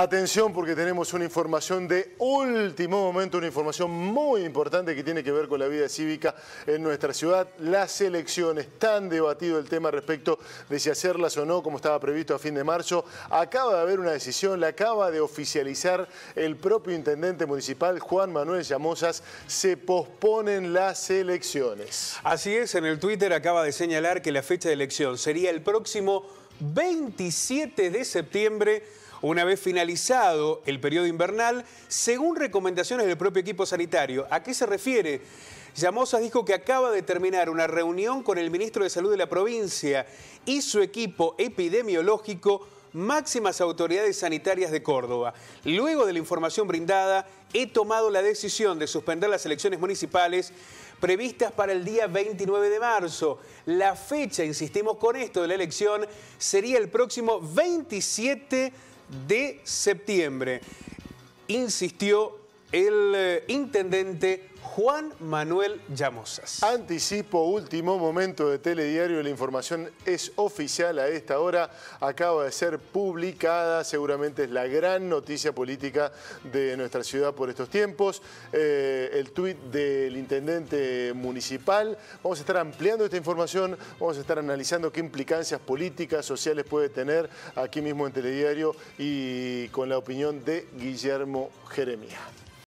Atención porque tenemos una información de último momento, una información muy importante que tiene que ver con la vida cívica en nuestra ciudad. Las elecciones, tan debatido el tema respecto de si hacerlas o no, como estaba previsto a fin de marzo. Acaba de haber una decisión, la acaba de oficializar el propio intendente municipal, Juan Manuel Llamosas. Se posponen las elecciones. Así es, en el Twitter acaba de señalar que la fecha de elección sería el próximo 27 de septiembre, una vez finalizado el periodo invernal, según recomendaciones del propio equipo sanitario. ¿A qué se refiere? Llamosas dijo que acaba de terminar una reunión con el ministro de Salud de la provincia y su equipo epidemiológico máximas autoridades sanitarias de Córdoba. Luego de la información brindada, he tomado la decisión de suspender las elecciones municipales previstas para el día 29 de marzo. La fecha, insistimos con esto, de la elección sería el próximo 27 de septiembre. Insistió el eh, intendente Juan Manuel Llamosas. Anticipo, último momento de Telediario, la información es oficial a esta hora, acaba de ser publicada, seguramente es la gran noticia política de nuestra ciudad por estos tiempos, eh, el tuit del intendente municipal, vamos a estar ampliando esta información, vamos a estar analizando qué implicancias políticas, sociales puede tener aquí mismo en Telediario y con la opinión de Guillermo Jeremía.